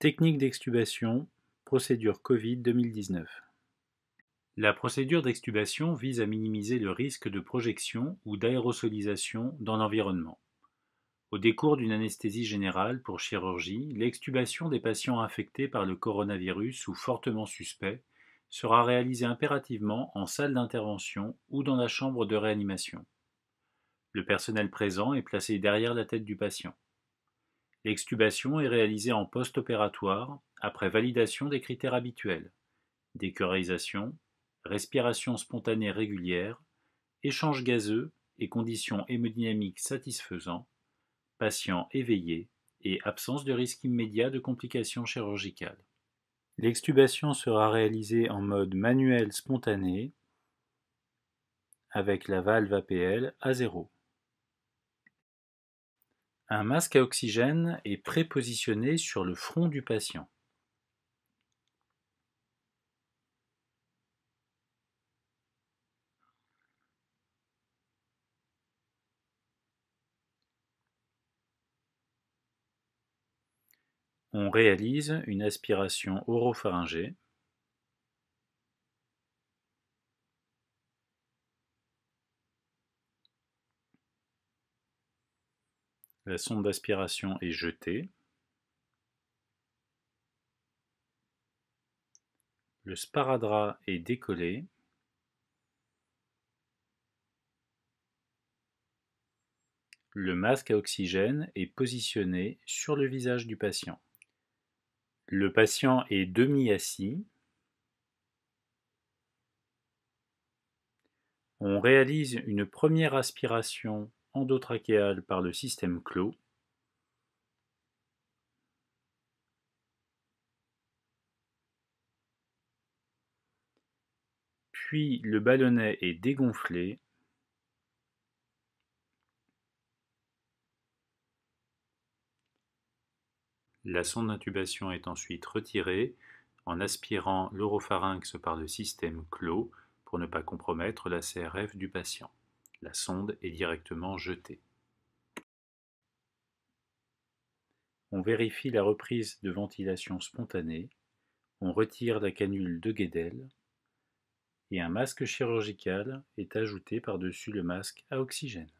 Technique d'extubation, procédure Covid 2019. La procédure d'extubation vise à minimiser le risque de projection ou d'aérosolisation dans l'environnement. Au décours d'une anesthésie générale pour chirurgie, l'extubation des patients infectés par le coronavirus ou fortement suspects sera réalisée impérativement en salle d'intervention ou dans la chambre de réanimation. Le personnel présent est placé derrière la tête du patient. L'extubation est réalisée en post-opératoire après validation des critères habituels décoralisation, respiration spontanée régulière, échange gazeux et conditions hémodynamiques satisfaisantes, patient éveillé et absence de risque immédiat de complications chirurgicales. L'extubation sera réalisée en mode manuel spontané avec la valve APL à zéro. Un masque à oxygène est prépositionné sur le front du patient. On réalise une aspiration oropharyngée La sonde d'aspiration est jetée. Le sparadrap est décollé. Le masque à oxygène est positionné sur le visage du patient. Le patient est demi-assis. On réalise une première aspiration endotrachéale par le système clos. Puis le ballonnet est dégonflé. La sonde d'intubation est ensuite retirée en aspirant l'oropharynx par le système clos pour ne pas compromettre la CRF du patient. La sonde est directement jetée. On vérifie la reprise de ventilation spontanée, on retire la canule de Guedel et un masque chirurgical est ajouté par-dessus le masque à oxygène.